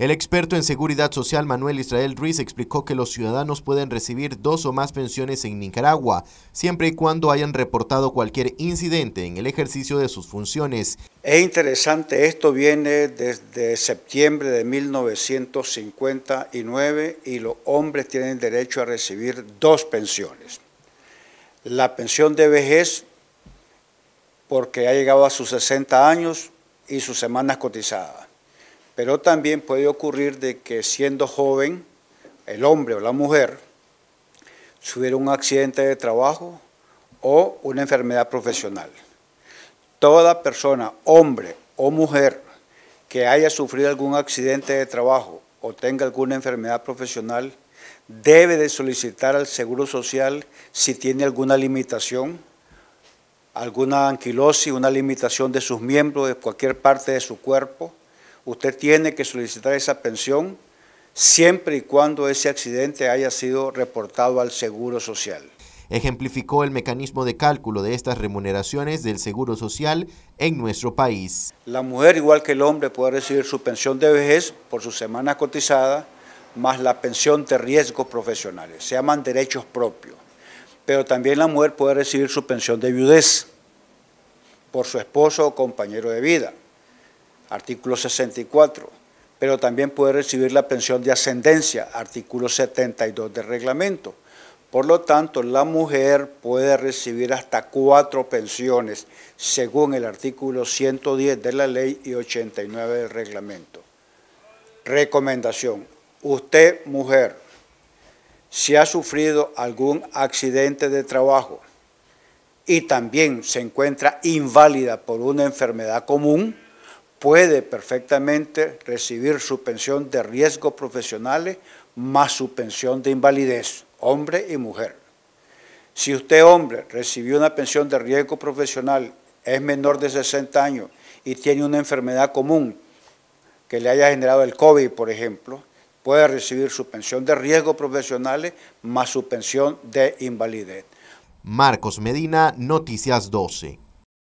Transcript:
El experto en seguridad social Manuel Israel Ruiz explicó que los ciudadanos pueden recibir dos o más pensiones en Nicaragua, siempre y cuando hayan reportado cualquier incidente en el ejercicio de sus funciones. Es interesante, esto viene desde septiembre de 1959 y los hombres tienen derecho a recibir dos pensiones. La pensión de vejez, porque ha llegado a sus 60 años, y sus semanas cotizadas pero también puede ocurrir de que siendo joven, el hombre o la mujer, sufriera un accidente de trabajo o una enfermedad profesional. Toda persona, hombre o mujer, que haya sufrido algún accidente de trabajo o tenga alguna enfermedad profesional, debe de solicitar al Seguro Social si tiene alguna limitación, alguna anquilosis, una limitación de sus miembros, de cualquier parte de su cuerpo, usted tiene que solicitar esa pensión siempre y cuando ese accidente haya sido reportado al Seguro Social. Ejemplificó el mecanismo de cálculo de estas remuneraciones del Seguro Social en nuestro país. La mujer, igual que el hombre, puede recibir su pensión de vejez por su semana cotizada, más la pensión de riesgos profesionales. Se llaman derechos propios. Pero también la mujer puede recibir su pensión de viudez por su esposo o compañero de vida artículo 64, pero también puede recibir la pensión de ascendencia, artículo 72 del reglamento. Por lo tanto, la mujer puede recibir hasta cuatro pensiones, según el artículo 110 de la ley y 89 del reglamento. Recomendación. Usted, mujer, si ha sufrido algún accidente de trabajo y también se encuentra inválida por una enfermedad común, puede perfectamente recibir su pensión de riesgo profesionales más su pensión de invalidez, hombre y mujer. Si usted, hombre, recibió una pensión de riesgo profesional, es menor de 60 años y tiene una enfermedad común que le haya generado el COVID, por ejemplo, puede recibir su pensión de riesgo profesionales más su pensión de invalidez. Marcos Medina, Noticias 12.